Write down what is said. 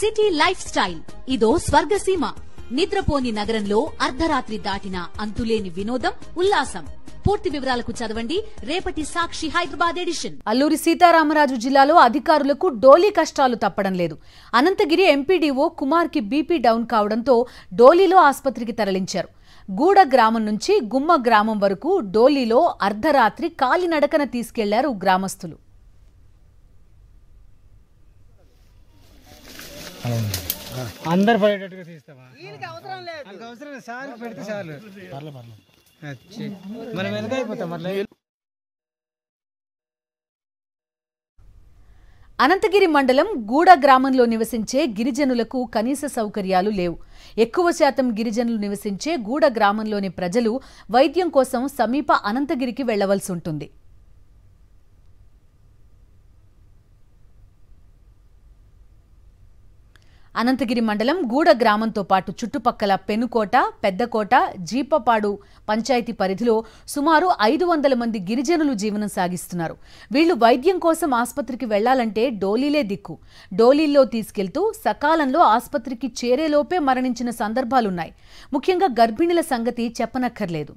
city life style ఇదో స్వర్గసీమ నిద్రపోని నగరంలో అర్ధరాత్రి దాటిన అంతులేని వినోదం ఉల్లాసం పూర్తి వివరాలకు చదవండి రేపటి సాక్షి హైదరాబాద్ ఎడిషన్ అల్లూరి సీతారామరాజు జిల్లాలో అధికారులకు డోలీ కష్టాలు తప్పడం లేదు అనంతగిరి ఎంపీడీఓ కుమార్ కి బీపీ డౌన్ కావడంతో డోలీలో ఆసుపత్రికి తరలించారు గూడ గ్రామం నుంచి గుమ్మ గ్రామం వరకు డోలీలో అర్ధరాత్రి కాలినడకన తీసుకెళ్లారు గ్రామస్తులు అందరు పడేటట్టుగా తీస్తావా అవసరం సార్ పెడితే చాలు మనం వెనక అయిపోతాం అనంతగిరి మండలం గూడ గ్రామంలో నివసించే గిరిజనులకు కనీస సౌకర్యాలు లేవు ఎక్కువ శాతం గిరిజనులు నివసించే గూడ గ్రామంలోని ప్రజలు వైద్యం కోసం సమీప అనంతగిరికి వెళ్లవలసి ఉంటుంది అనంతగిరి మండలం గూడ గ్రామంతో పాటు చుట్టుపక్కల పెనుకోట పెద్దకోట జీపపాడు పంచాయతీ పరిధిలో సుమారు ఐదు వందల మంది గిరిజనులు జీవనం సాగిస్తున్నారు వీళ్లు వైద్యం కోసం ఆసుపత్రికి వెళ్లాలంటే డోలీలే దిక్కు డోలీల్లో తీసుకెళ్తూ సకాలంలో ఆసుపత్రికి చేరేలోపే మరణించిన సందర్భాలున్నాయి ముఖ్యంగా గర్భిణీల సంగతి చెప్పనక్కర్లేదు